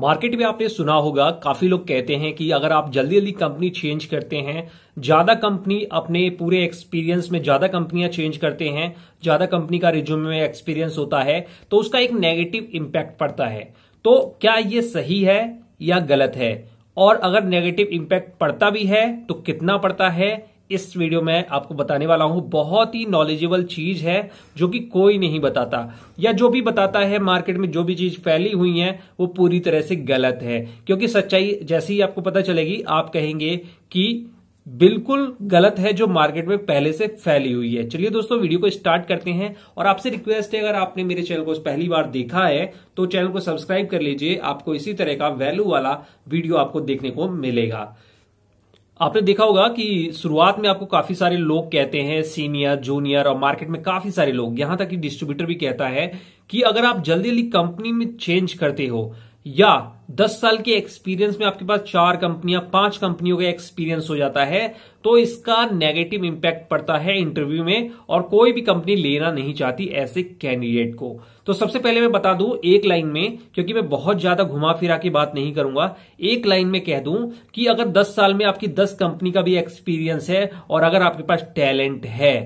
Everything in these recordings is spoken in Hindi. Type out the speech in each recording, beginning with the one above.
मार्केट में आपने सुना होगा काफी लोग कहते हैं कि अगर आप जल्दी जल्दी कंपनी चेंज करते हैं ज्यादा कंपनी अपने पूरे एक्सपीरियंस में ज्यादा कंपनियां चेंज करते हैं ज्यादा कंपनी का रिज्यूम में एक्सपीरियंस होता है तो उसका एक नेगेटिव इम्पैक्ट पड़ता है तो क्या ये सही है या गलत है और अगर नेगेटिव इम्पैक्ट पड़ता भी है तो कितना पड़ता है इस वीडियो में आपको बताने वाला हूं बहुत ही नॉलेजेबल चीज है जो कि कोई नहीं बताता या जो भी बताता है मार्केट में जो भी चीज फैली हुई है वो पूरी तरह से गलत है क्योंकि सच्चाई जैसे ही आपको पता चलेगी आप कहेंगे कि बिल्कुल गलत है जो मार्केट में पहले से फैली हुई है चलिए दोस्तों वीडियो को स्टार्ट करते हैं और आपसे रिक्वेस्ट है अगर आपने मेरे चैनल को पहली बार देखा है तो चैनल को सब्सक्राइब कर लीजिए आपको इसी तरह का वैल्यू वाला वीडियो आपको देखने को मिलेगा आपने देखा होगा कि शुरुआत में आपको काफी सारे लोग कहते हैं सीनियर जूनियर और मार्केट में काफी सारे लोग यहां तक कि डिस्ट्रीब्यूटर भी कहता है कि अगर आप जल्दी जल्दी कंपनी में चेंज करते हो या 10 साल के एक्सपीरियंस में आपके पास चार कंपनियां पांच कंपनियों का एक्सपीरियंस हो जाता है तो इसका नेगेटिव इंपैक्ट पड़ता है इंटरव्यू में और कोई भी कंपनी लेना नहीं चाहती ऐसे कैंडिडेट को तो सबसे पहले मैं बता दूं एक लाइन में क्योंकि मैं बहुत ज्यादा घुमा फिरा की बात नहीं करूंगा एक लाइन में कह दूं कि अगर दस साल में आपकी दस कंपनी का भी एक्सपीरियंस है और अगर आपके पास टैलेंट है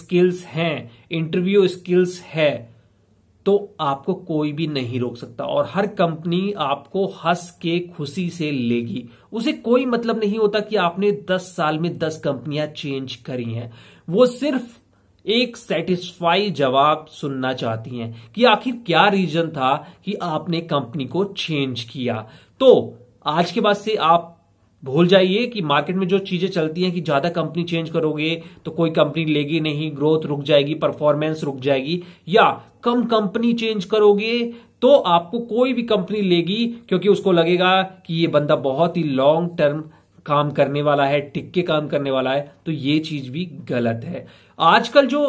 स्किल्स हैं इंटरव्यू स्किल्स है तो आपको कोई भी नहीं रोक सकता और हर कंपनी आपको हंस के खुशी से लेगी उसे कोई मतलब नहीं होता कि आपने 10 साल में 10 कंपनियां चेंज करी हैं वो सिर्फ एक सेटिस्फाई जवाब सुनना चाहती हैं कि आखिर क्या रीजन था कि आपने कंपनी को चेंज किया तो आज के बाद से आप भूल जाइए कि मार्केट में जो चीजें चलती हैं कि ज्यादा कंपनी चेंज करोगे तो कोई कंपनी लेगी नहीं ग्रोथ रुक जाएगी परफॉर्मेंस रुक जाएगी या कम कंपनी चेंज करोगे तो आपको कोई भी कंपनी लेगी क्योंकि उसको लगेगा कि ये बंदा बहुत ही लॉन्ग टर्म काम करने वाला है टिक्के काम करने वाला है तो ये चीज भी गलत है आजकल जो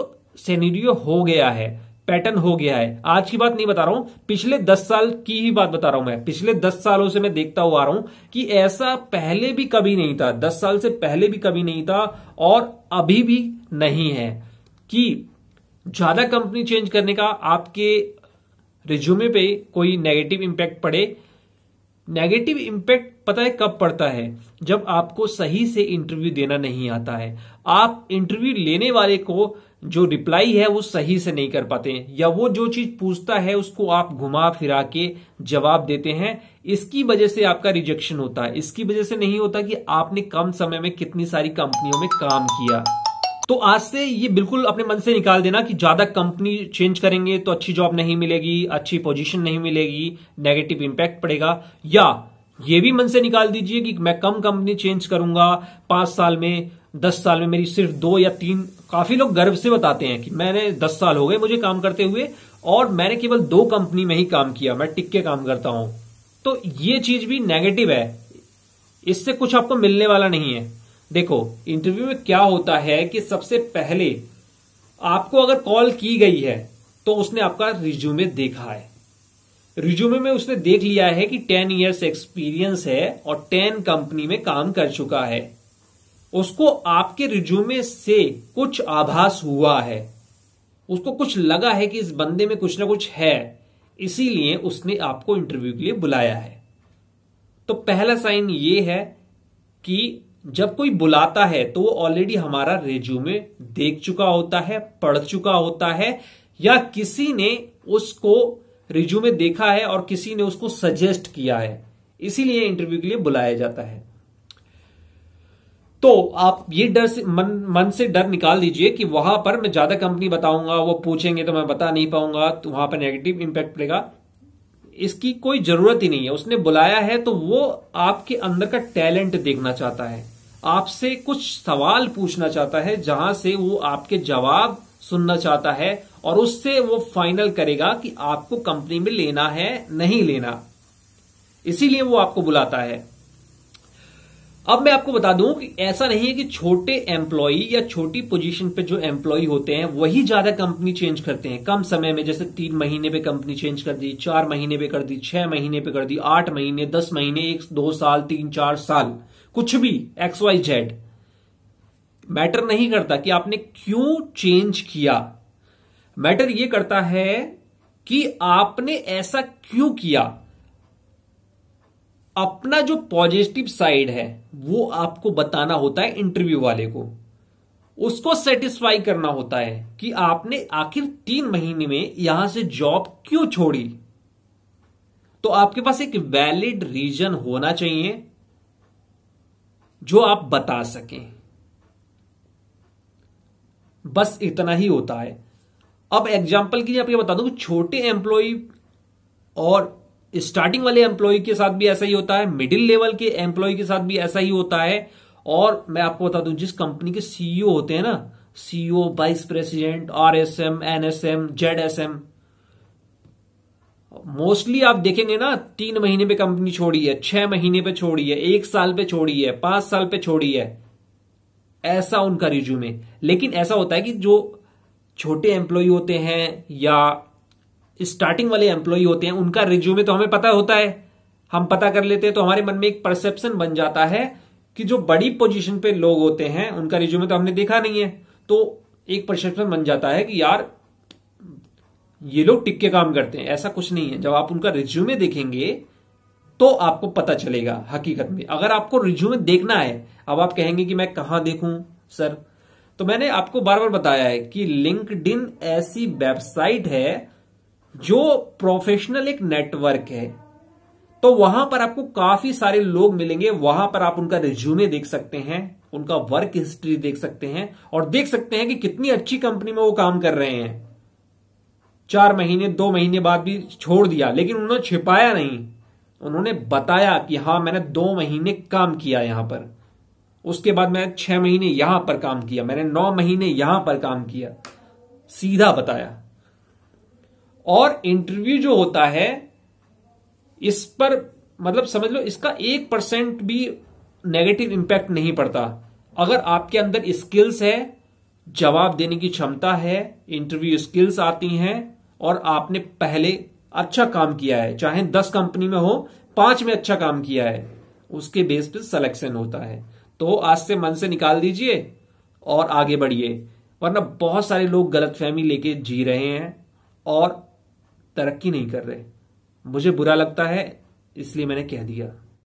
सेनेरियो हो गया है पैटर्न हो गया है आज की बात नहीं बता रहा हूं पिछले दस साल की ही बात बता रहा हूं मैं पिछले दस सालों से मैं देखता हुआ आ रहा हूं कि ऐसा पहले भी कभी नहीं था दस साल से पहले भी कभी नहीं था और अभी भी नहीं है कि ज्यादा कंपनी चेंज करने का आपके रिज्यूमे पे कोई नेगेटिव इंपैक्ट पड़े नेगेटिव इंपैक्ट पता है कब पड़ता है जब आपको सही से इंटरव्यू देना नहीं आता है आप इंटरव्यू लेने वाले को जो रिप्लाई है वो सही से नहीं कर पाते या वो जो चीज पूछता है उसको आप घुमा फिरा के जवाब देते हैं इसकी वजह से आपका रिजेक्शन होता है इसकी वजह से नहीं होता कि आपने कम समय में कितनी सारी कंपनियों में काम किया तो आज से ये बिल्कुल अपने मन से निकाल देना कि ज्यादा कंपनी चेंज करेंगे तो अच्छी जॉब नहीं मिलेगी अच्छी पोजीशन नहीं मिलेगी नेगेटिव इम्पैक्ट पड़ेगा या ये भी मन से निकाल दीजिए कि मैं कम कंपनी चेंज करूंगा पांच साल में दस साल में मेरी सिर्फ दो या तीन काफी लोग गर्व से बताते हैं कि मैंने दस साल हो गए मुझे काम करते हुए और मैंने केवल दो कंपनी में ही काम किया मैं टिक के काम करता हूं तो ये चीज भी नेगेटिव है इससे कुछ आपको मिलने वाला नहीं है देखो इंटरव्यू में क्या होता है कि सबसे पहले आपको अगर कॉल की गई है तो उसने आपका रिज्यूमे देखा है रिज्यूमे में उसने देख लिया है कि टेन इयर्स एक्सपीरियंस है और टेन कंपनी में काम कर चुका है उसको आपके रिज्यूमे से कुछ आभास हुआ है उसको कुछ लगा है कि इस बंदे में कुछ ना कुछ है इसीलिए उसने आपको इंटरव्यू के लिए बुलाया है तो पहला साइन ये है कि जब कोई बुलाता है तो वो ऑलरेडी हमारा रिज्यूमे देख चुका होता है पढ़ चुका होता है या किसी ने उसको रिज्यूमे देखा है और किसी ने उसको सजेस्ट किया है इसीलिए इंटरव्यू के लिए बुलाया जाता है तो आप ये डर से मन मन से डर निकाल दीजिए कि वहां पर मैं ज्यादा कंपनी बताऊंगा वो पूछेंगे तो मैं बता नहीं पाऊंगा तो वहां पर नेगेटिव इंपैक्ट पड़ेगा इसकी कोई जरूरत ही नहीं है उसने बुलाया है तो वो आपके अंदर का टैलेंट देखना चाहता है आपसे कुछ सवाल पूछना चाहता है जहां से वो आपके जवाब सुनना चाहता है और उससे वो फाइनल करेगा कि आपको कंपनी में लेना है नहीं लेना इसीलिए वो आपको बुलाता है अब मैं आपको बता दूं कि ऐसा नहीं है कि छोटे एम्प्लॉय या छोटी पोजीशन पे जो एम्प्लॉय होते हैं वही ज्यादा कंपनी चेंज करते हैं कम समय में जैसे तीन महीने पे कंपनी चेंज कर दी चार महीने पे कर दी छह महीने पे कर दी आठ महीने दस महीने एक दो साल तीन चार साल कुछ भी एक्स वाई जेड मैटर नहीं करता कि आपने क्यों चेंज किया मैटर यह करता है कि आपने ऐसा क्यों किया अपना जो पॉजिटिव साइड है वो आपको बताना होता है इंटरव्यू वाले को उसको सेटिस्फाई करना होता है कि आपने आखिर तीन महीने में यहां से जॉब क्यों छोड़ी तो आपके पास एक वैलिड रीजन होना चाहिए जो आप बता सकें बस इतना ही होता है अब एग्जाम्पल के लिए आपको बता दूं छोटे एम्प्लॉय और स्टार्टिंग वाले एम्प्लॉय के साथ भी ऐसा ही होता है मिडिल लेवल के एम्प्लॉय के साथ भी ऐसा ही होता है और मैं आपको बता दूं जिस कंपनी के सीईओ होते हैं ना CEO vice president RSM NSM ZSM Z S M mostly आप देखेंगे ना तीन महीने पे कंपनी छोड़ी है छह महीने पे छोड़ी है एक साल पे छोड़ी है पांच साल पे छोड़ी है ऐसा उनका रिज्यूमे लेकिन ऐसा होता है कि जो छोटे एम्प्लॉय होते हैं या स्टार्टिंग वाले एम्प्लॉय होते हैं उनका रिज्यूमे तो हमें पता होता है हम पता कर लेते हैं तो हमारे मन में एक परसेप्शन बन जाता है कि जो बड़ी पोजीशन पे लोग होते हैं उनका रिज्यूमे तो हमने देखा नहीं है तो एक परसेप्शन बन जाता है कि यार ये लोग टिक के काम करते हैं ऐसा कुछ नहीं है जब आप उनका रिज्यूमे देखेंगे तो आपको पता चलेगा हकीकत में अगर आपको रिज्यूमे देखना है अब आप कहेंगे कि मैं कहां देखूं सर तो मैंने आपको बार बार बताया है कि लिंकड ऐसी वेबसाइट है जो प्रोफेशनल एक नेटवर्क है तो वहां पर आपको काफी सारे लोग मिलेंगे वहां पर आप उनका रिज्यूमे देख सकते हैं उनका वर्क हिस्ट्री देख सकते हैं और देख सकते हैं कि कितनी अच्छी कंपनी में वो काम कर रहे हैं चार महीने दो महीने बाद भी छोड़ दिया लेकिन उन्होंने छिपाया नहीं उन्होंने बताया कि हां मैंने दो महीने काम किया यहां पर उसके बाद मैंने छह महीने यहां पर काम किया मैंने नौ महीने यहां पर काम किया सीधा बताया और इंटरव्यू जो होता है इस पर मतलब समझ लो इसका एक परसेंट भी नेगेटिव इंपैक्ट नहीं पड़ता अगर आपके अंदर स्किल्स है जवाब देने की क्षमता है इंटरव्यू स्किल्स आती हैं और आपने पहले अच्छा काम किया है चाहे दस कंपनी में हो पांच में अच्छा काम किया है उसके बेस पे सिलेक्शन होता है तो आज से मन से निकाल दीजिए और आगे बढ़िए वरना बहुत सारे लोग गलत फहमी लेके जी रहे हैं और तरक्की नहीं कर रहे मुझे बुरा लगता है इसलिए मैंने कह दिया